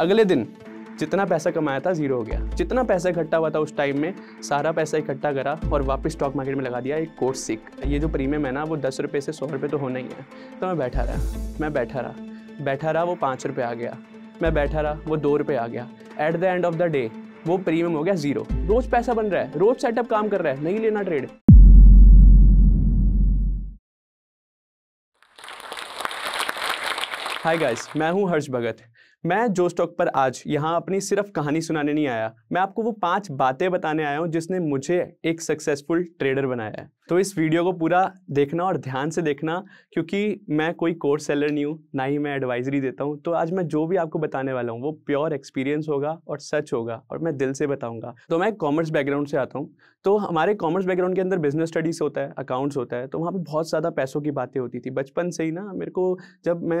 अगले दिन जितना पैसा कमाया था जीरो हो गया जितना पैसा इकट्ठा हुआ था उस टाइम में सारा पैसा इकट्ठा करा और वापस स्टॉक मार्केट में लगा दिया एक कोर्स सीख ये जो प्रीमियम है ना वो दस रुपये से सौ रुपये तो होना ही है तो मैं बैठा रहा मैं बैठा रहा बैठा रहा वो पाँच रुपये आ गया मैं बैठा रहा वो दो रुपये आ गया at the end of the day वो प्रीमियम हो गया जीरो रोज़ पैसा बन रहा है रोज़ सेटअप काम कर रहा है नहीं लेना ट्रेड हाय गाइस मैं हूं हर्ष भगत मैं जो स्टॉक पर आज यहाँ अपनी सिर्फ कहानी सुनाने नहीं आया मैं आपको वो पांच बातें बताने आया हूँ जिसने मुझे एक सक्सेसफुल ट्रेडर बनाया है तो इस वीडियो को पूरा देखना और ध्यान से देखना क्योंकि मैं कोई कोर्स सेलर नहीं हूँ ना ही मैं एडवाइजरी देता हूँ तो आज मैं जो भी आपको बताने वाला हूँ वो प्योर एक्सपीरियंस होगा और सच होगा और मैं दिल से बताऊँगा तो मैं कॉमर्स बैकग्राउंड से आता हूँ तो हमारे कॉमर्स बैकग्राउंड के अंदर बिजनेस स्टडीज़ होता है अकाउंट्स होता है तो वहाँ पर बहुत ज़्यादा पैसों की बातें होती थी बचपन से ही ना मेरे को जब मैं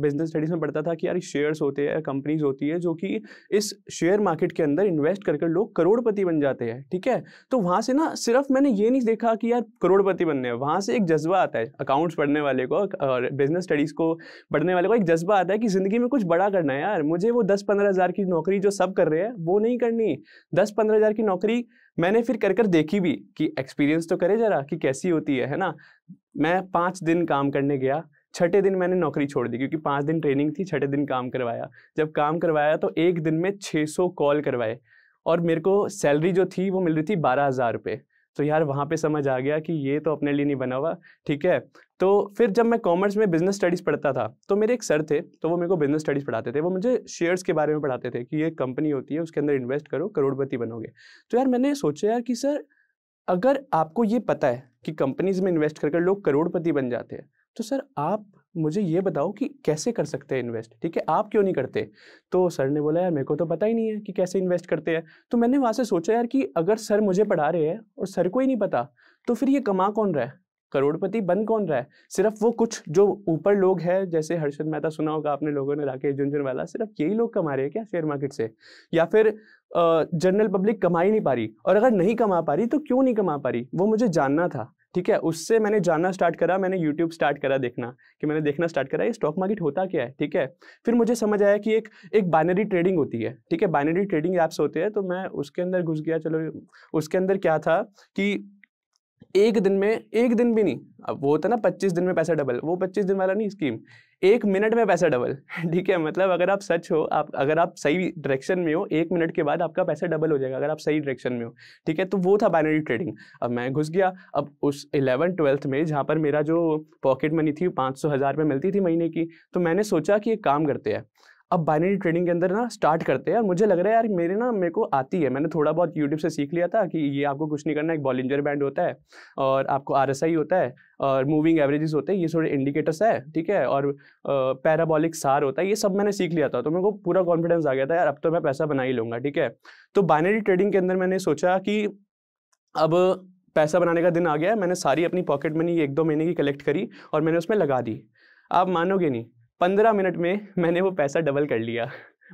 बिजनेस स्टडीज़ में पढ़ता था कि यार शेयर्स होते हैं कंपनीज होती है जो कि इस शेयर मार्केट के अंदर इन्वेस्ट कर लोग करोड़पति बन जाते हैं ठीक है तो वहाँ से ना सिर्फ मैंने ये नहीं देखा कि यार करोड़पति बनने हैं वहाँ से एक जज्बा आता है अकाउंट्स पढ़ने वाले को और बिजनेस स्टडीज़ को पढ़ने वाले को एक जज्बा आता है कि ज़िंदगी में कुछ बड़ा करना है यार मुझे वो दस पंद्रह हज़ार की नौकरी जो सब कर रहे हैं वो नहीं करनी दस पंद्रह हज़ार की नौकरी मैंने फिर कर कर देखी भी कि एक्सपीरियंस तो करे ज़रा कि कैसी होती है है ना मैं पाँच दिन काम करने गया छठे दिन मैंने नौकरी छोड़ दी क्योंकि पाँच दिन ट्रेनिंग थी छठे दिन काम करवाया जब काम करवाया तो एक दिन में सौ कॉल करवाए और मेरे को सैलरी जो थी वो मिल रही थी बारह हज़ार रुपये तो यार वहाँ पे समझ आ गया कि ये तो अपने लिए नहीं बना हुआ ठीक है तो फिर जब मैं कॉमर्स में बिजनेस स्टडीज़ पढ़ता था तो मेरे एक सर थे तो वो मेरे को बिजनेस स्टडीज़ पढ़ाते थे वो मुझे शेयर्स के बारे में पढ़ाते थे कि ये कंपनी होती है उसके अंदर इन्वेस्ट करो करोड़पति बनोगे तो यार मैंने सोचा यार कि सर अगर आपको ये पता है कि कंपनीज में इन्वेस्ट करके लोग करोड़पति बन जाते हैं तो सर आप मुझे ये बताओ कि कैसे कर सकते हैं इन्वेस्ट ठीक है आप क्यों नहीं करते तो सर ने बोला यार मेरे को तो पता ही नहीं है कि कैसे इन्वेस्ट करते हैं तो मैंने वहाँ से सोचा यार कि अगर सर मुझे पढ़ा रहे हैं और सर को ही नहीं पता तो फिर ये कमा कौन रहा है करोड़पति बन कौन रहा है सिर्फ वो कुछ जो ऊपर लोग हैं जैसे हर्षद मेहता सुना होगा आपने लोगों ने राकेश झुंझुनवाला सिर्फ यही लोग कमा रहे हैं क्या शेयर मार्केट से या फिर जनरल पब्लिक कमा ही नहीं पा रही और अगर नहीं कमा पा रही तो क्यों नहीं कमा पा रही वो मुझे जानना था ठीक है उससे मैंने जानना स्टार्ट करा मैंने यूट्यूब स्टार्ट करा देखना कि मैंने देखना स्टार्ट करा ये स्टॉक मार्केट होता क्या है ठीक है फिर मुझे समझ आया कि एक एक बाइनरी ट्रेडिंग होती है ठीक है बाइनरी ट्रेडिंग ऐप्स होते हैं तो मैं उसके अंदर घुस गया चलो उसके अंदर क्या था कि एक दिन में एक दिन भी नहीं अब वो होता ना पच्चीस दिन में पैसा डबल वो पच्चीस दिन वाला नहीं स्कीम एक मिनट में पैसा डबल ठीक है मतलब अगर आप सच हो आप अगर आप सही डायरेक्शन में हो एक मिनट के बाद आपका पैसा डबल हो जाएगा अगर आप सही डायरेक्शन में हो ठीक है तो वो था बाइनरी ट्रेडिंग अब मैं घुस गया अब उस इलेवन ट्वेल्थ में जहाँ पर मेरा जो पॉकेट मनी थी पाँच सौ हज़ार रुपये मिलती थी महीने की तो मैंने सोचा कि एक काम करते हैं अब बाइनरी ट्रेडिंग के अंदर ना स्टार्ट करते हैं और मुझे लग रहा है यार मेरे ना मेरे को आती है मैंने थोड़ा बहुत यूट्यूब से सीख लिया था कि ये आपको कुछ नहीं करना एक बॉलिंजर बैंड होता है और आपको आर होता है और मूविंग एवरेजेस होते हैं ये थोड़े इंडिकेटर्स है ठीक है और पैराबॉलिक सार होता है ये सब मैंने सीख लिया था तो मेरे को पूरा कॉन्फिडेंस आ गया था यार अब तो मैं पैसा बना ही लूँगा ठीक है तो बाइनरी ट्रेडिंग के अंदर मैंने सोचा कि अब पैसा बनाने का दिन आ गया है मैंने सारी अपनी पॉकेट मनी एक दो महीने की कलेक्ट करी और मैंने उसमें लगा दी आप मानोगे नहीं पंद्रह मिनट में मैंने वो पैसा डबल कर लिया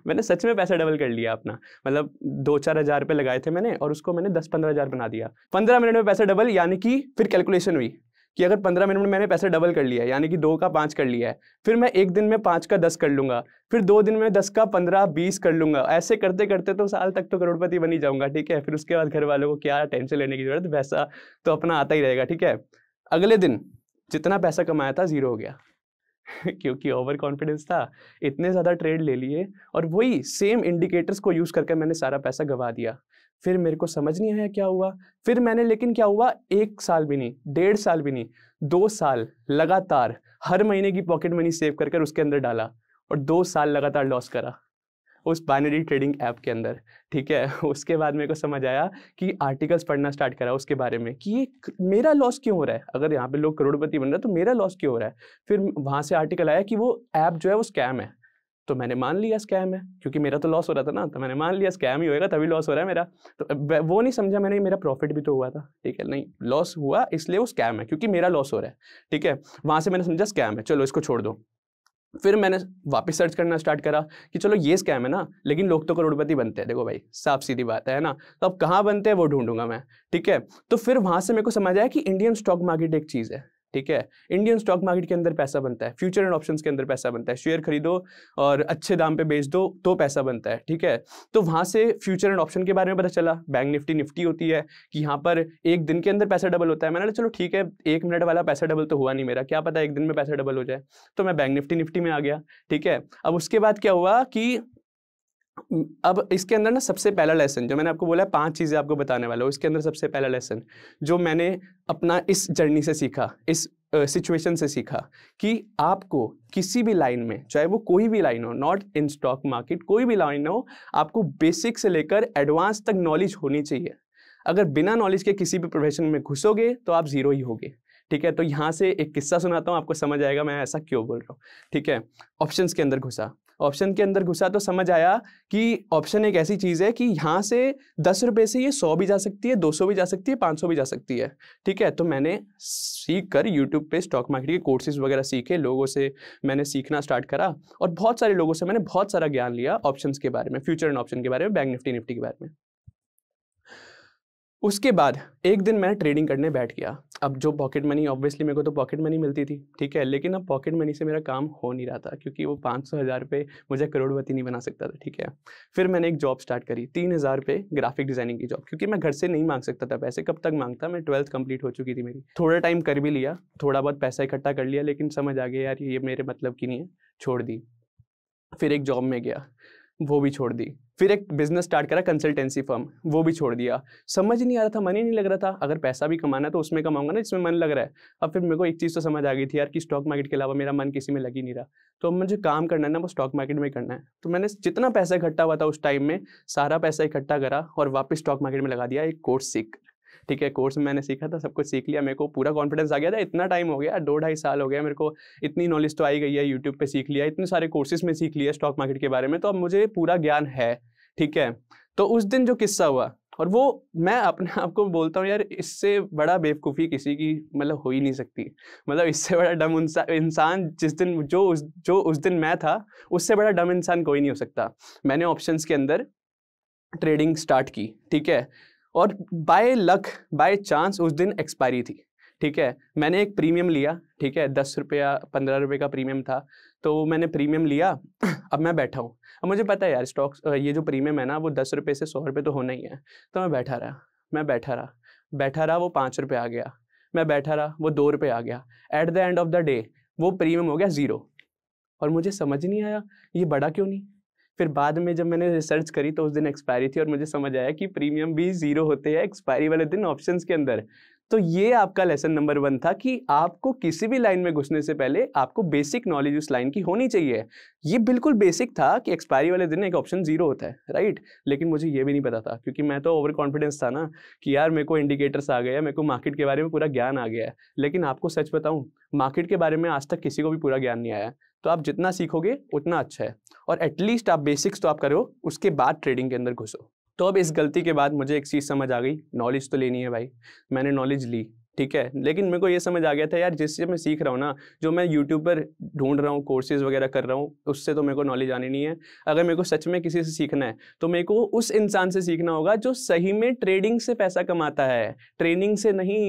मैंने सच में पैसा डबल कर लिया अपना मतलब दो चार हज़ार रुपये लगाए थे मैंने और उसको मैंने दस पंद्रह हज़ार बना दिया पंद्रह मिनट में पैसा डबल यानी कि फिर कैलकुलेशन हुई कि अगर पंद्रह मिनट में मैंने पैसा डबल कर लिया यानी कि दो का पाँच कर लिया है फिर मैं एक दिन में पाँच का दस कर लूँगा फिर दो दिन में दस का पंद्रह बीस कर लूँगा ऐसे करते करते तो साल तक तो करोड़पति बनी जाऊँगा ठीक है फिर उसके बाद घर वालों को क्या टेंशन लेने की ज़रूरत वैसा तो अपना आता ही रहेगा ठीक है अगले दिन जितना पैसा कमाया था ज़ीरो हो गया क्योंकि ओवर कॉन्फिडेंस था इतने ज़्यादा ट्रेड ले लिए और वही सेम इंडिकेटर्स को यूज़ करके मैंने सारा पैसा गवा दिया फिर मेरे को समझ नहीं आया क्या हुआ फिर मैंने लेकिन क्या हुआ एक साल भी नहीं डेढ़ साल भी नहीं दो साल लगातार हर महीने की पॉकेट मनी सेव कर कर उसके अंदर डाला और दो साल लगातार लॉस करा उस बाइनरी ट्रेडिंग ऐप के अंदर ठीक है उसके बाद मेरे को समझ आया कि आर्टिकल्स पढ़ना स्टार्ट करा उसके बारे में कि ये मेरा लॉस क्यों हो रहा है अगर यहाँ पे लोग करोड़पति बन रहे तो मेरा लॉस क्यों हो रहा है फिर वहाँ से आर्टिकल आया कि वो ऐप जो है वो स्कैम है तो मैंने मान लिया स्कैम है क्योंकि मेरा तो लॉस हो रहा था ना तो मैंने मान लिया स्कैम ही होएगा तभी लॉस हो रहा है मेरा तो वो नहीं समझा मैंने मेरा प्रॉफिट भी तो हुआ था ठीक है नहीं लॉस हुआ इसलिए वो स्कैम है क्योंकि मेरा लॉस हो रहा है ठीक है वहाँ से मैंने समझा स्कैम है चलो इसको छोड़ दो फिर मैंने वापस सर्च करना स्टार्ट करा कि चलो ये स्कैम है ना लेकिन लोग तो करोड़पति बनते हैं देखो भाई साफ सीधी बात है ना तो अब कहाँ बनते हैं वो ढूंढूंगा मैं ठीक है तो फिर वहाँ से मेरे को समझ आया कि इंडियन स्टॉक मार्केट एक चीज़ है ठीक है इंडियन स्टॉक मार्केट के अंदर पैसा बनता है फ्यूचर एंड ऑप्शंस के अंदर पैसा बनता है शेयर खरीदो और अच्छे दाम पे बेच दो तो पैसा बनता है ठीक है तो वहां से फ्यूचर एंड ऑप्शन के बारे में पता चला बैंक निफ्टी निफ्टी होती है कि यहाँ पर एक दिन के अंदर पैसा डबल होता है मैंने चलो ठीक है एक मिनट वाला पैसा डबल तो हुआ नहीं मेरा क्या पता एक दिन में पैसा डबल हो जाए तो मैं बैंक निफ्टी निफ्टी में आ गया ठीक है अब उसके बाद क्या हुआ कि अब इसके अंदर ना सबसे पहला लेसन जो मैंने आपको बोला है पांच चीज़ें आपको बताने वाला हूँ इसके अंदर सबसे पहला लेसन जो मैंने अपना इस जर्नी से सीखा इस सिचुएशन से सीखा कि आपको किसी भी लाइन में चाहे वो कोई भी लाइन हो नॉट इन स्टॉक मार्केट कोई भी लाइन हो आपको बेसिक से लेकर एडवांस तक नॉलेज होनी चाहिए अगर बिना नॉलेज के किसी भी प्रोफेशन में घुसोगे तो आप ज़ीरो ही होगे ठीक है तो यहाँ से एक किस्सा सुनाता हूँ आपको समझ आएगा मैं ऐसा क्यों बोल रहा हूँ ठीक है ऑप्शंस के अंदर घुसा ऑप्शन के अंदर घुसा तो समझ आया कि ऑप्शन एक ऐसी चीज़ है कि यहाँ से दस रुपये से ये सौ भी जा सकती है दो सौ भी जा सकती है पाँच सौ भी जा सकती है ठीक है तो मैंने सीख कर यूट्यूब पर स्टॉक मार्केट के कोर्सेज वगैरह सीखे लोगों से मैंने सीखना स्टार्ट करा और बहुत सारे लोगों से मैंने बहुत सारा ज्ञान लिया ऑप्शन के बारे में फ्यूचर एंड ऑप्शन के बारे में बैंक निफ्टी निफ्टी के बारे में उसके बाद एक दिन मैं ट्रेडिंग करने बैठ गया अब जो पॉकेट मनी ऑब्वियसली मेरे को तो पॉकेट मनी मिलती थी ठीक है लेकिन अब पॉकेट मनी से मेरा काम हो नहीं रहा था क्योंकि वो पाँच सौ हज़ार रुपये मुझे करोड़पति नहीं बना सकता था ठीक है फिर मैंने एक जॉब स्टार्ट करी तीन हज़ार रुपये ग्राफिक डिज़ाइनिंग की जॉब क्योंकि मैं घर से नहीं मांग सकता था पैसे कब तक मांगता मैं ट्वेल्थ कंप्लीट हो चुकी थी मेरी थोड़ा टाइम कर भी लिया थोड़ा बहुत पैसा इकट्ठा कर लिया लेकिन समझ आ गया यार ये मेरे मतलब की नहीं है छोड़ दी फिर एक जॉब में गया वो भी छोड़ दी फिर एक बिजनेस स्टार्ट करा कंसल्टेंसी फर्म वो भी छोड़ दिया समझ नहीं आ रहा था मन ही नहीं लग रहा था अगर पैसा भी कमाना तो उसमें कमाऊंगा ना जिसमें मन लग रहा है अब फिर मेरे को एक चीज़ तो समझ आ गई थी यार कि स्टॉक मार्केट के अलावा मेरा मन किसी में लग ही नहीं रहा तो अब मुझे काम करना है ना वो स्टॉक मार्केट में करना है तो मैंने जितना पैसा इकट्ठा हुआ था उस टाइम में सारा पैसा इकट्ठा करा और वापस स्टॉक मार्केट में लगा दिया एक कोर्स सीख ठीक है कोर्स मैंने सीखा था सब कुछ सीख लिया मेरे को पूरा कॉन्फिडेंस आ गया था इतना टाइम हो गया दो ढाई साल हो गया मेरे को इतनी नॉलेज तो आई गई है यूट्यूब पर सीख लिया इतने सारे कोर्सेज में सीख लिया स्टॉक मार्केट के बारे में तो अब मुझे पूरा ज्ञान है ठीक है तो उस दिन जो किस्सा हुआ और वो मैं अपने आप को बोलता हूँ यार इससे बड़ा बेवकूफ़ी किसी की मतलब हो ही नहीं सकती मतलब इससे बड़ा डम इंसान जिस दिन जो उस जो उस दिन मैं था उससे बड़ा डम इंसान कोई नहीं हो सकता मैंने ऑप्शंस के अंदर ट्रेडिंग स्टार्ट की ठीक है और बाय लक बाय चांस उस दिन एक्सपायरी थी ठीक है मैंने एक प्रीमियम लिया ठीक है दस रुपया पंद्रह रुपये का प्रीमियम था तो मैंने प्रीमियम लिया अब मैं बैठा हूँ अब मुझे पता है यार स्टॉक्स ये जो प्रीमियम है ना वो दस रुपये से सौ रुपये तो होना ही है तो मैं बैठा रहा मैं बैठा रहा बैठा रहा वो पाँच रुपये आ गया मैं बैठा रहा वो दो रुपये आ गया at the end of the day वो प्रीमियम हो गया ज़ीरो और मुझे समझ नहीं आया ये बड़ा क्यों नहीं फिर बाद में जब मैंने रिसर्च करी तो उस दिन एक्सपायरी थी और मुझे समझ आया कि प्रीमियम भी ज़ीरो होते हैं एक्सपायरी वाले दिन ऑप्शन के अंदर तो ये आपका लेसन नंबर वन था कि आपको किसी भी लाइन में घुसने से पहले आपको बेसिक नॉलेज उस लाइन की होनी चाहिए ये बिल्कुल बेसिक था कि एक्सपायरी वाले दिन एक ऑप्शन जीरो होता है राइट लेकिन मुझे ये भी नहीं पता था क्योंकि मैं तो ओवर कॉन्फिडेंस था ना कि यार मेरे को इंडिकेटर्स आ गया मेरे को मार्केट के बारे में पूरा ज्ञान आ गया है लेकिन आपको सच बताऊँ मार्केट के बारे में आज तक किसी को भी पूरा ज्ञान नहीं आया तो आप जितना सीखोगे उतना अच्छा है और एटलीस्ट आप बेसिक्स तो आप करो उसके बाद ट्रेडिंग के अंदर घुसो तो अब इस गलती के बाद मुझे एक चीज़ समझ आ गई नॉलेज तो लेनी है भाई मैंने नॉलेज ली ठीक है लेकिन मेरे को ये समझ आ गया था यार जिससे मैं सीख रहा हूँ ना जो मैं यूट्यूब पर ढूंढ रहा हूँ कोर्सेज वगैरह कर रहा हूँ उससे तो मेरे को नॉलेज आनी नहीं है अगर मेरे को सच में किसी से सीखना है तो मेरे को उस इंसान से सीखना होगा जो सही में ट्रेडिंग से पैसा कमाता है ट्रेनिंग से नहीं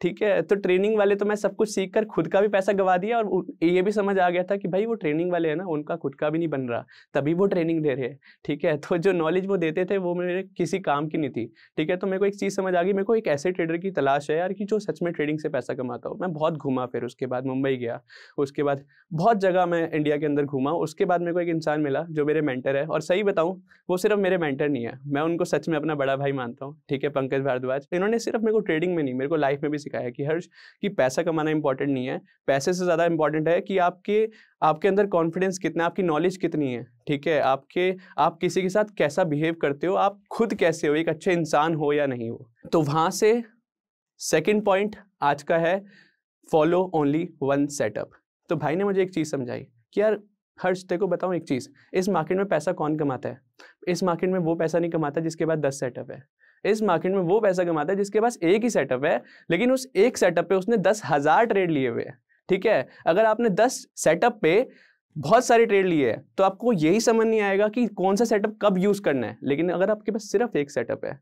ठीक है तो ट्रेनिंग वाले तो मैं सब कुछ सीख कर खुद का भी पैसा गवा दिया और ये भी समझ आ गया था कि भाई वो ट्रेनिंग वाले हैं ना उनका खुद का भी नहीं बन रहा तभी वो ट्रेनिंग दे रहे हैं ठीक है तो जो नॉलेज वो देते थे वो मेरे किसी काम की नहीं थी ठीक है तो मेरे को एक चीज़ समझ आ गई मेरे को एक ऐसे ट्रेडर की तलाश है यार कि जो सच में ट्रेडिंग से पैसा कमाता हूँ मैं बहुत घूमा फिर उसके बाद मुंबई गया उसके बाद बहुत जगह मैं इंडिया के अंदर घूमा उसके बाद मेरे को एक इंसान मिला जो मेरे मेंटर है और सही बताऊँ वो सिर्फ मेरे मेंटर नहीं है मैं उनको सच में अपना बड़ा भाई मानता हूँ ठीक है पंकज भारद्वाज इन्होंने सिर्फ मेरे को ट्रेडिंग में नहीं मेरे को लाइफ में भी सिखाया कि हर्ष कि पैसा कमाना इंपॉर्टेंट नहीं है पैसे से ज़्यादा इंपॉर्टेंट है कि आपके आपके अंदर कॉन्फिडेंस कितना आपकी नॉलेज कितनी है ठीक है आपके आप किसी के साथ कैसा बिहेव करते हो आप खुद कैसे हो एक अच्छे इंसान हो या नहीं हो तो वहाँ से सेकेंड पॉइंट आज का है फॉलो ओनली वन सेटअप तो भाई ने मुझे एक चीज़ समझाई कि यार हर रिश्ते को बताऊँ एक चीज़ इस मार्केट में पैसा कौन कमाता है इस मार्केट में वो पैसा नहीं कमाता जिसके पास दस सेटअप है इस मार्केट में वो पैसा कमाता है जिसके पास एक ही सेटअप है लेकिन उस एक सेटअप पे उसने दस हज़ार ट्रेड लिए हुए हैं ठीक है अगर आपने दस सेटअप पे बहुत सारे ट्रेड लिए हैं तो आपको यही समझ नहीं आएगा कि कौन सा सेटअप कब यूज़ करना है लेकिन अगर आपके पास सिर्फ एक सेटअप है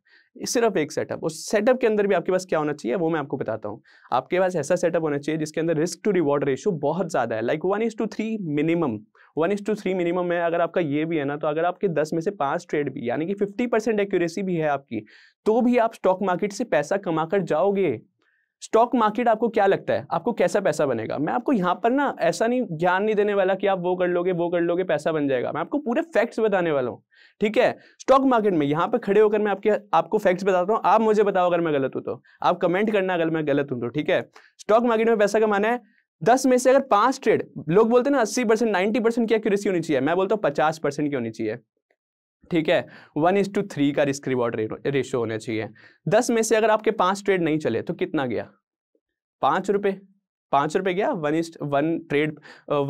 सिर्फ एक सेटअप उस सेटअप के अंदर भी आपके पास क्या होना चाहिए वो मैं आपको बताता हूँ आपके पास ऐसा सेटअप होना चाहिए जिसके अंदर रिस्क टू रिवॉर्ड रेशियो बहुत ज़्यादा है like one is to three minimum one is to three minimum है अगर आपका ये भी है ना तो अगर आपके दस में से पाँच ट्रेड भी यानी कि फिफ्टी परसेंट एक्यूरेसी भी है आपकी तो भी आप स्टॉक मार्केट से पैसा कमा कर जाओगे स्टॉक मार्केट आपको क्या लगता है आपको कैसा पैसा बनेगा मैं आपको यहाँ पर ना ऐसा नहीं ज्ञान नहीं देने वाला कि आप वो कर लोगे वो कर लोगे पैसा बन जाएगा मैं आपको पूरे फैक्ट्स बताने वाला हूँ ठीक है स्टॉक मार्केट में यहाँ पर खड़े होकर मैं आपके आपको फैक्ट्स बताता हूँ आप मुझे बताओ अगर मैं गलत हूँ तो आप कमेंट करना अगर मैं गलत हूँ तो ठीक है स्टॉक मार्केट में पैसा कमाना है दस में से अगर पांच ट्रेड लोग बोलते हैं ना अस्सी परसेंट नाइन्टी परसेंट की एक्यूरेसी होनी चाहिए मैं बोलता हूँ पचास परसेंट की होनी चाहिए ठीक है वन इज टू थ्री का रिस्क रिवॉर्ड रेशियो होना चाहिए दस में से अगर आपके पांच ट्रेड नहीं चले तो कितना गया पाँच रुपए पाँच रुपए गया one is one trade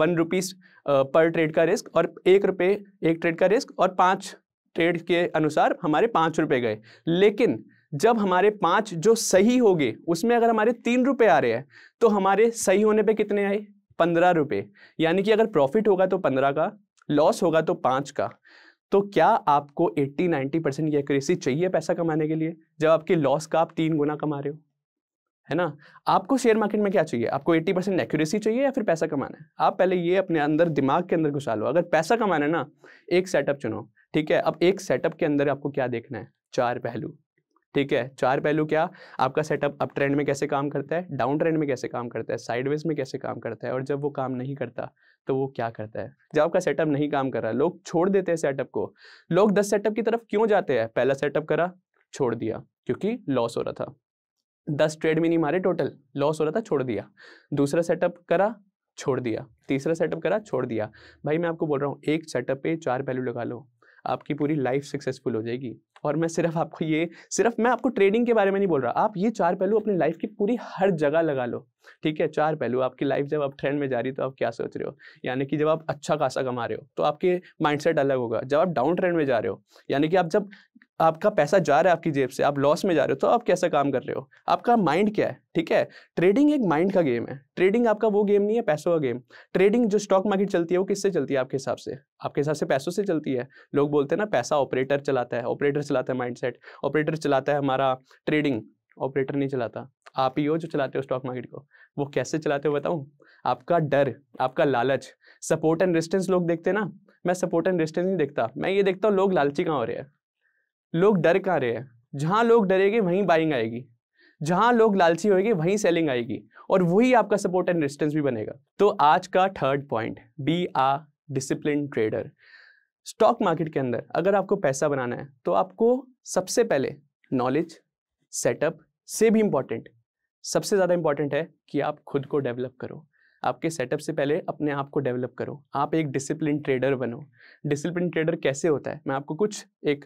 one rupees पर ट्रेड का रिस्क और एक रुपये एक ट्रेड का रिस्क और पांच ट्रेड के अनुसार हमारे पाँच रुपये गए लेकिन जब हमारे पाँच जो सही हो गए उसमें अगर हमारे तीन रुपए आ रहे हैं तो हमारे सही होने पे कितने आए पंद्रह रुपए यानी कि अगर प्रॉफिट होगा तो पंद्रह का लॉस होगा तो पांच का तो क्या आपको 80-90 परसेंट की एक्यूरेसी चाहिए पैसा कमाने के लिए जब आपके लॉस का आप तीन गुना कमा रहे हो है ना आपको शेयर मार्केट में क्या चाहिए आपको 80 परसेंट एक्यूरेसी चाहिए या फिर पैसा कमाना है आप पहले ये अपने अंदर दिमाग के अंदर घुसा लो अगर पैसा कमाना है ना एक सेटअप चुनो ठीक है अब एक सेटअप के अंदर आपको क्या देखना है चार पहलू ठीक है चार पहलू क्या आपका सेटअप अप ट्रेंड में कैसे काम करता है डाउन ट्रेंड में कैसे काम करता है साइडवेज में कैसे काम करता है और जब वो काम नहीं करता तो वो क्या करता है जब आपका सेटअप नहीं काम कर रहा है लोग छोड़ देते हैं सेटअप को लोग दस सेटअप की तरफ क्यों जाते हैं पहला सेटअप करा छोड़ दिया क्योंकि लॉस हो रहा था दस ट्रेड में नहीं मारे टोटल लॉस हो रहा था छोड़ दिया दूसरा सेटअप करा छोड़ दिया तीसरा सेटअप करा छोड़ दिया भाई मैं आपको बोल रहा हूँ एक सेटअप पे चार पहलू लगा लो आपकी पूरी लाइफ सक्सेसफुल हो जाएगी और मैं सिर्फ आपको ये सिर्फ मैं आपको ट्रेडिंग के बारे में नहीं बोल रहा आप ये चार पहलू अपनी लाइफ की पूरी हर जगह लगा लो ठीक है चार पहलू आपकी लाइफ जब आप ट्रेंड में जा रही तो आप क्या सोच रहे हो यानी कि जब आप अच्छा खासा कमा रहे हो तो आपके माइंडसेट अलग होगा जब आप डाउन ट्रेंड में जा रहे हो यानी कि आप जब आपका पैसा जा रहा है आपकी जेब से आप लॉस में जा रहे हो तो आप कैसा काम कर रहे हो आपका माइंड क्या है ठीक है ट्रेडिंग एक माइंड का गेम है ट्रेडिंग आपका वो गेम नहीं है पैसों का गेम ट्रेडिंग जो स्टॉक मार्केट चलती है वो किससे चलती है आपके हिसाब से आपके हिसाब से पैसों से चलती है लोग बोलते हैं ना पैसा ऑपरेटर चलाता है ऑपरेटर चलाता है माइंड ऑपरेटर चलाता है हमारा ट्रेडिंग ऑपरेटर नहीं चलाता आप ही हो जो चलाते हो स्टॉक मार्केट को वो कैसे चलाते हो बताऊँ आपका डर आपका लालच सपोर्ट एंड रेजिस्टेंस लोग देखते ना मैं सपोर्ट एंड रेजिस्टेंस नहीं देखता मैं ये देखता हूँ लोग लालची कहाँ हो रहे हैं लोग डर कहाँ रहे हैं जहाँ लोग डरेंगे वहीं बाइंग आएगी जहाँ लोग लालची होगी वहीं सेलिंग आएगी और वही आपका सपोर्ट एंड रेजिस्टेंस भी बनेगा तो आज का third point be a discipline trader stock market के अंदर अगर आपको पैसा बनाना है तो आपको सबसे पहले नॉलेज सेटअप से भी इम्पॉर्टेंट सबसे ज़्यादा इंपॉर्टेंट है कि आप खुद को डेवलप करो आपके सेटअप से पहले अपने आप को डेवलप करो आप एक डिसिप्लिन ट्रेडर बनो डिसिप्लिन ट्रेडर कैसे होता है मैं आपको कुछ एक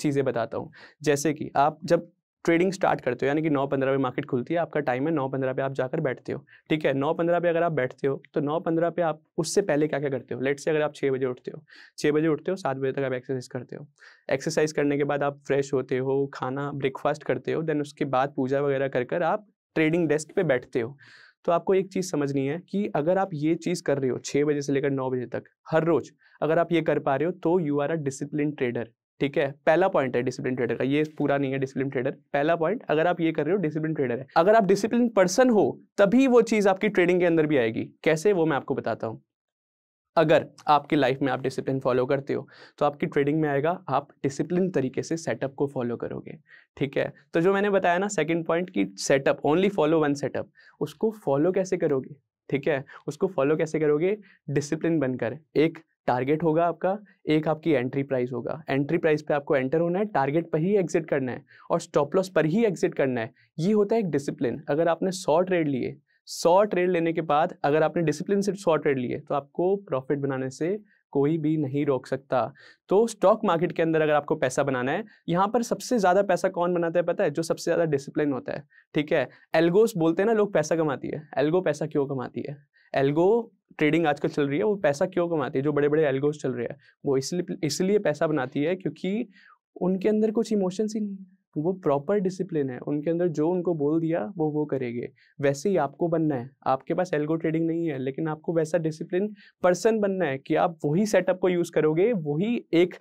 चीज़ें बताता हूँ जैसे कि आप जब ट्रेडिंग स्टार्ट करते हो यानी कि नौ पंद्रह पे मार्केट खुलती है आपका टाइम है नौ पंद्रह पे आप जाकर बैठते हो ठीक है नौ पंद्रह पे अगर आप बैठते हो तो नौ पंद्रह पे आप उससे पहले क्या क्या करते हो लेट से अगर आप छः बजे उठते हो छः बजे उठते हो सात बजे तक आप एक्सरसाइज करते हो एक्सरसाइज करने के बाद आप फ्रेश होते हो खाना ब्रेकफास्ट करते हो देन उसके बाद पूजा वगैरह कर कर आप ट्रेडिंग डेस्क पर बैठते हो तो आपको एक चीज़ समझनी है कि अगर आप ये चीज़ कर रहे हो छः बजे से लेकर नौ बजे तक हर रोज़ अगर आप ये कर पा रहे हो तो you are a discipline trader ठीक है पहला पॉइंट है डिसिप्लिन ट्रेडर का ये पूरा नहीं है डिसिप्लिन ट्रेडर पहला पॉइंट अगर आप ये कर रहे हो डिसिप्लिन ट्रेडर है अगर आप डिसिप्लिन पर्सन हो तभी वो चीज़ आपकी ट्रेडिंग के अंदर भी आएगी कैसे वो मैं आपको बताता हूँ अगर आपकी लाइफ में आप डिसिप्लिन फॉलो करते हो तो आपकी ट्रेडिंग में आएगा आप डिसिप्लिन तरीके से सेटअप को फॉलो करोगे ठीक है तो जो मैंने बताया ना सेकंड पॉइंट की setup only follow one setup उसको फॉलो कैसे करोगे ठीक है उसको फॉलो कैसे करोगे डिसिप्लिन बनकर एक टारगेट होगा आपका एक आपकी एंट्री प्राइस होगा एंट्री प्राइस पे आपको एंटर होना है टारगेट पर ही एग्जिट करना है और स्टॉप लॉस पर ही एग्जिट करना है ये होता है एक डिसिप्लिन अगर आपने सौ ट्रेड लिए सौ ट्रेड लेने के बाद अगर आपने डिसिप्लिन से सौ ट्रेड लिए तो आपको प्रॉफिट बनाने से कोई भी नहीं रोक सकता तो स्टॉक मार्केट के अंदर अगर आपको पैसा बनाना है यहाँ पर सबसे ज़्यादा पैसा कौन बनाता है पता है जो सबसे ज़्यादा डिसिप्लिन होता है ठीक है एल्गोस बोलते हैं ना लोग पैसा कमाती है एल्गो पैसा क्यों कमाती है एल्गो ट्रेडिंग आजकल चल रही है वो पैसा क्यों कमाती है जो बड़े बड़े एल्गोस चल रहे हैं वो इसलिए इसलिए पैसा बनाती है क्योंकि उनके अंदर कुछ इमोशंस ही नहीं है वो प्रॉपर डिसिप्लिन है उनके अंदर जो उनको बोल दिया वो वो करेंगे वैसे ही आपको बनना है आपके पास एल्गो ट्रेडिंग नहीं है लेकिन आपको वैसा डिसिप्लिन पर्सन बनना है कि आप वही सेटअप को यूज़ करोगे वही एक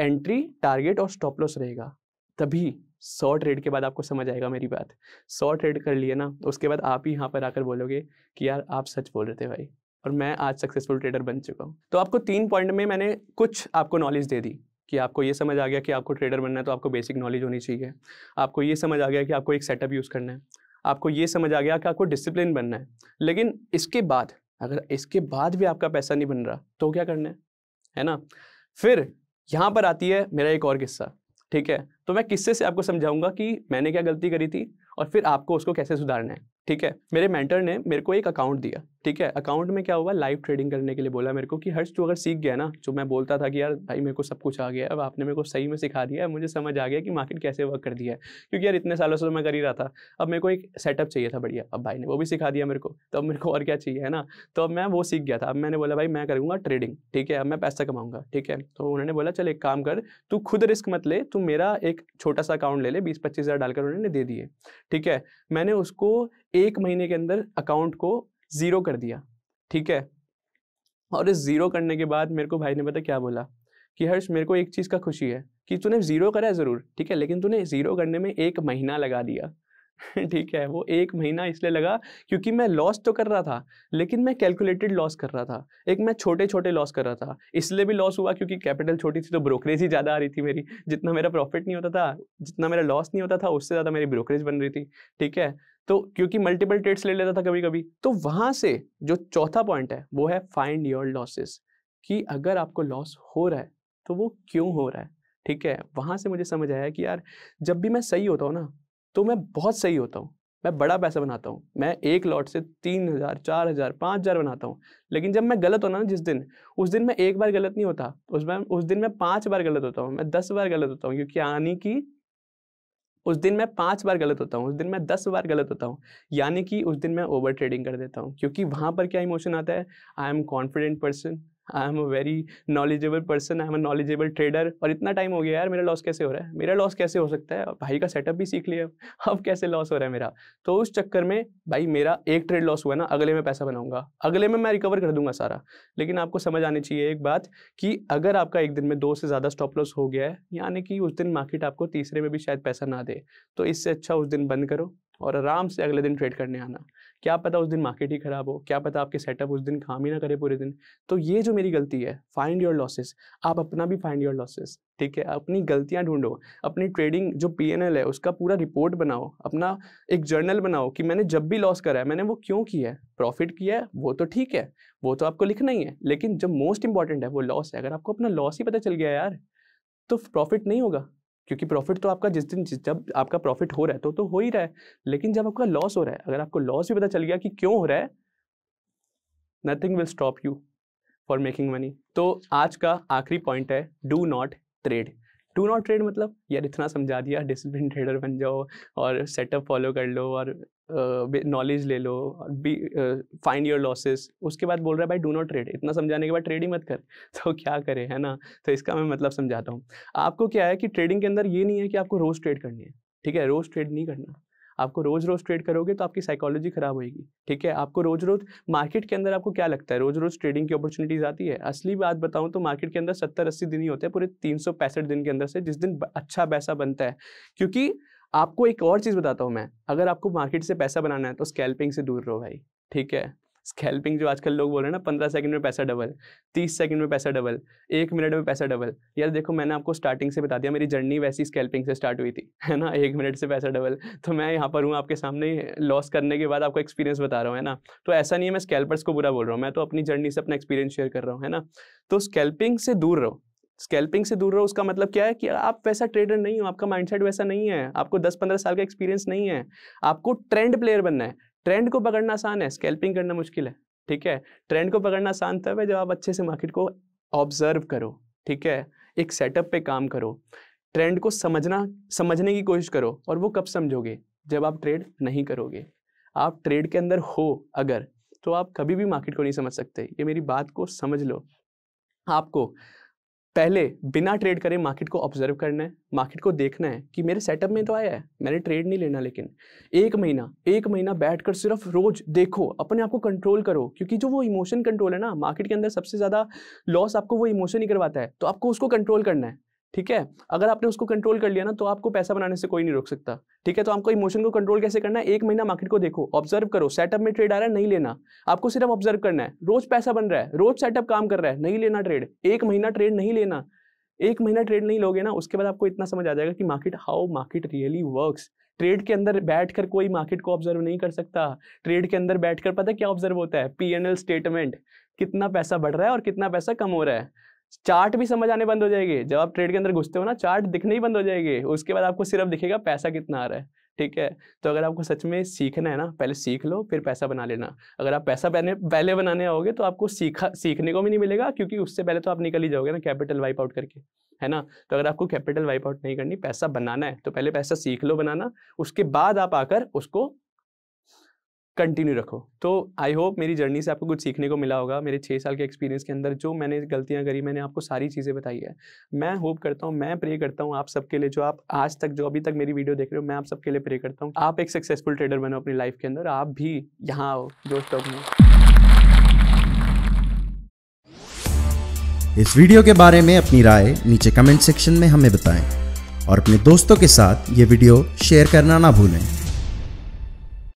एंट्री टारगेट और स्टॉप लॉस रहेगा तभी सौ ट्रेड के बाद आपको समझ आएगा मेरी बात सौ ट्रेड कर लिए ना उसके बाद आप ही यहाँ पर आकर बोलोगे कि यार आप सच बोल रहे थे भाई और मैं आज सक्सेसफुल ट्रेडर बन चुका हूँ तो आपको तीन पॉइंट में मैंने कुछ आपको नॉलेज दे दी कि आपको ये समझ आ गया कि आपको ट्रेडर बनना है तो आपको बेसिक नॉलेज होनी चाहिए आपको ये समझ आ गया कि आपको एक सेटअप यूज़ करना है आपको ये समझ आ गया कि आपको डिसिप्लिन बनना है लेकिन इसके बाद अगर इसके बाद भी आपका पैसा नहीं बन रहा तो क्या करना है है ना फिर यहाँ पर आती है मेरा एक और किस्सा ठीक है तो मैं किस्से से आपको समझाऊंगा कि मैंने क्या गलती करी थी और फिर आपको उसको कैसे सुधारना है ठीक है मेरे मेंटर ने मेरे को एक अकाउंट दिया ठीक है अकाउंट में क्या हुआ लाइव ट्रेडिंग करने के लिए बोला मेरे को कि हर्ष तू अगर सीख गया ना जो तो मैं बोलता था कि यार भाई मेरे को सब कुछ आ गया अब आपने मेरे को सही में सिखा दिया मुझे समझ आ गया कि मार्केट कैसे वर्क कर दिया है क्योंकि यार इतने सालों से तो मैं कर ही रहा था अब मेरे को एक सेटअप चाहिए था बढ़िया अब भाई ने वो भी सिखा दिया मेरे को तो अब मेरे को और क्या चाहिए है ना तो अब मैं वो सीख गया था अब मैंने बोला भाई मैं करूँगा ट्रेडिंग ठीक है अब मैं पैसा कमाऊँगा ठीक है तो उन्होंने बोला चल एक काम कर तू खुद रिस्क मत ले तू मेरा एक छोटा सा अकाउंट ले ले बीस पच्चीस हज़ार डालकर उन्होंने दे दिए ठीक है मैंने उसको एक महीने के अंदर अकाउंट को ज़ीरो कर दिया ठीक है और इस ज़ीरो करने के बाद मेरे को भाई ने पता क्या बोला कि हर्ष मेरे को एक चीज़ का खुशी है कि तूने ज़ीरो करा है ज़रूर ठीक है लेकिन तूने ज़ीरो करने में एक महीना लगा दिया ठीक है वो एक महीना इसलिए लगा क्योंकि मैं लॉस तो कर रहा था लेकिन मैं कैलकुलेटेड लॉस कर रहा था एक मैं छोटे छोटे लॉस कर रहा था इसलिए भी लॉस हुआ क्योंकि कैपिटल छोटी थी तो ब्रोकरेज ही ज़्यादा आ रही थी मेरी जितना मेरा प्रॉफिट नहीं होता था जितना मेरा लॉस नहीं होता था उससे ज़्यादा मेरी ब्रोकरेज बन रही थी ठीक है तो क्योंकि मल्टीपल ट्रेड्स ले लेता था कभी कभी तो वहां से जो चौथा पॉइंट है वो है फाइंड योर लॉसेस कि अगर आपको लॉस हो रहा है तो वो क्यों हो रहा है ठीक है वहां से मुझे समझ आया कि यार जब भी मैं सही होता हूँ ना तो मैं बहुत सही होता हूँ मैं बड़ा पैसा बनाता हूँ मैं एक लॉट से तीन हज़ार चार हज़ार पाँच हज़ार बनाता हूँ लेकिन जब मैं गलत होना ना जिस दिन उस दिन मैं एक बार गलत नहीं होता उस बार उस दिन मैं पाँच बार गलत होता हूँ मैं दस बार गलत होता हूँ क्योंकि आने कि उस दिन मैं पाँच बार गलत होता हूँ उस दिन मैं दस बार गलत होता हूँ यानी कि उस दिन मैं ओवर ट्रेडिंग कर देता हूँ क्योंकि वहाँ पर क्या इमोशन आता है I am confident person I am a very knowledgeable person I am a knowledgeable trader और इतना टाइम हो गया यार मेरा लॉस कैसे हो रहा है मेरा लॉस कैसे हो सकता है भाई का सेटअप भी सीख लिया अब कैसे लॉस हो रहा है मेरा तो उस चक्कर में भाई मेरा एक ट्रेड लॉस हुआ ना अगले में पैसा बनाऊंगा अगले में मैं रिकवर कर दूंगा सारा लेकिन आपको समझ आनी चाहिए एक बात कि अगर आपका एक दिन में दो से ज़्यादा स्टॉप लॉस हो गया है यानी कि उस दिन मार्केट आपको तीसरे में भी शायद पैसा ना दे तो इससे अच्छा उस दिन बंद करो और आराम से अगले दिन ट्रेड करने आना क्या पता उस दिन मार्केट ही खराब हो क्या पता आपके सेटअप उस दिन काम ही ना करे पूरे दिन तो ये जो मेरी गलती है फाइंड योर लॉसेस आप अपना भी फाइंड योर लॉसेस ठीक है अपनी गलतियां ढूंढो अपनी ट्रेडिंग जो पी है उसका पूरा रिपोर्ट बनाओ अपना एक जर्नल बनाओ कि मैंने जब भी लॉस करा है मैंने वो क्यों किया है प्रॉफिट किया है वो तो ठीक है वो तो आपको लिखना ही है लेकिन जो मोस्ट इंपॉर्टेंट है वो लॉस है अगर आपको अपना लॉस ही पता चल गया यार तो प्रॉफिट नहीं होगा क्योंकि प्रॉफिट तो आपका जिस दिन जब आपका प्रॉफिट हो रहा है तो तो हो ही रहा है लेकिन जब आपका लॉस हो रहा है अगर आपको लॉस भी पता चल गया कि क्यों हो रहा है nothing will stop you for making money तो आज का आखिरी पॉइंट है do not trade do not trade मतलब यार इतना समझा दिया डिसिप्लिन ट्रेडर बन जाओ और सेटअप फॉलो कर लो और नॉलेज uh, ले लो और बी फाइंड योर लॉसेस उसके बाद बोल रहा है भाई डू नॉट ट्रेड इतना समझाने के बाद ट्रेड ही मत कर तो क्या करें है ना तो इसका मैं मतलब समझाता हूँ आपको क्या है कि ट्रेडिंग के अंदर ये नहीं है कि आपको रोज़ ट्रेड करनी है ठीक है रोज़ ट्रेड नहीं करना आपको रोज रोज ट्रेड करोगे तो आपकी साइकोलॉजी खराब होगी ठीक है आपको रोज रोज मार्केट के अंदर आपको क्या लगता है रोज रोज ट्रेडिंग की अपॉर्चुनिटीज आती है असली बात बताऊँ तो मार्केट के अंदर सत्तर अस्सी दिन ही होते हैं पूरे तीन दिन के अंदर से जिस दिन अच्छा पैसा बनता है क्योंकि आपको एक और चीज़ बताता हूँ मैं अगर आपको मार्केट से पैसा बनाना है तो स्कैल्पिंग से दूर रहो भाई ठीक है स्कैल्पिंग जो आजकल लोग बोल रहे हैं ना पंद्रह सेकंड में पैसा डबल तीस सेकंड में पैसा डबल एक मिनट में पैसा डबल यार देखो मैंने आपको स्टार्टिंग से बता दिया मेरी जर्नी वैसी स्कैल्पिंग से स्टार्ट हुई थी है ना एक मिनट से पैसा डबल तो मैं यहाँ पर हूँ आपके सामने लॉस करने के बाद आपको एक्सपीरियंस बता रहा हूँ है ना तो ऐसा नहीं है मैं स्कैल्पर्स को बुरा बोल रहा हूँ मैं तो अपनी जर्नी से अपना एक्सपीरियंस शेयर कर रहा हूँ है ना तो स्कैल्पिंग से दूर रहो स्कैल्पिंग से दूर रहो उसका मतलब क्या है कि आप वैसा ट्रेडर नहीं हो आपका माइंडसेट वैसा नहीं है आपको 10-15 साल का एक्सपीरियंस नहीं है आपको ट्रेंड प्लेयर बनना है ट्रेंड को पकड़ना आसान है स्केल्पिंग करना मुश्किल है ठीक है ट्रेंड को पकड़ना आसान तब है जब आप अच्छे से मार्केट को ऑब्जर्व करो ठीक है एक सेटअप पे काम करो ट्रेंड को समझना समझने की कोशिश करो और वो कब समझोगे जब आप ट्रेड नहीं करोगे आप ट्रेड के अंदर हो अगर तो आप कभी भी मार्केट को नहीं समझ सकते ये मेरी बात को समझ लो आपको पहले बिना ट्रेड करे मार्केट को ऑब्जर्व करना है मार्केट को देखना है कि मेरे सेटअप में तो आया है मैंने ट्रेड नहीं लेना लेकिन एक महीना एक महीना बैठकर सिर्फ रोज देखो अपने आप को कंट्रोल करो क्योंकि जो वो इमोशन कंट्रोल है ना मार्केट के अंदर सबसे ज़्यादा लॉस आपको वो इमोशन ही करवाता है तो आपको उसको कंट्रोल करना है ठीक है अगर आपने उसको कंट्रोल कर लिया ना तो आपको पैसा बनाने से कोई नहीं रोक सकता ठीक है तो आपको इमोशन को कंट्रोल कैसे करना है एक महीना मार्केट को देखो ऑब्जर्व करो सेटअप में ट्रेड आ रहा है नहीं लेना आपको सिर्फ ऑब्जर्व करना है रोज पैसा बन रहा है रोज सेटअप काम कर रहा है नहीं लेना ट्रेड एक महीना ट्रेड नहीं लेना एक महीना ट्रेड नहीं लोगे ना उसके बाद आपको इतना समझ आ जाएगा कि market how market really work trade के अंदर बैठकर कोई मार्केट को ऑब्जर्व नहीं कर सकता ट्रेड के अंदर बैठकर पता क्या ऑब्जर्व होता है पी स्टेटमेंट कितना पैसा बढ़ रहा है और कितना पैसा कम हो रहा है चार्ट भी समझ आने बंद हो जाएंगे जब आप ट्रेड के अंदर घुसते हो ना चार्ट दिखने ही बंद हो जाएंगे उसके बाद आपको सिर्फ दिखेगा पैसा कितना आ रहा है ठीक है तो अगर आपको सच में सीखना है ना पहले सीख लो फिर पैसा बना लेना अगर आप पैसा पहले पहले बनाने आओगे तो आपको सीखा सीखने को भी नहीं मिलेगा क्योंकि उससे पहले तो आप निकल ही जाओगे ना कैपिटल वाइप आउट करके है ना तो अगर आपको कैपिटल वाइप आउट नहीं करनी पैसा बनाना है तो पहले पैसा सीख लो बनाना उसके बाद आप आकर उसको कंटिन्यू रखो तो आई होप मेरी जर्नी से आपको कुछ सीखने को मिला होगा मेरे छः साल के एक्सपीरियंस के अंदर जो मैंने गलतियां करी मैंने आपको सारी चीज़ें बताई है मैं होप करता हूँ मैं प्रे करता हूँ आप सबके लिए जो आप आज तक जो अभी तक मेरी वीडियो देख रहे हो मैं आप सबके लिए प्रे करता हूँ आप एक सक्सेसफुल ट्रेडर बनो अपनी लाइफ के अंदर आप भी यहाँ आओ जो स्टॉक में इस वीडियो के बारे में अपनी राय नीचे कमेंट सेक्शन में हमें बताएं और अपने दोस्तों के साथ ये वीडियो शेयर करना ना भूलें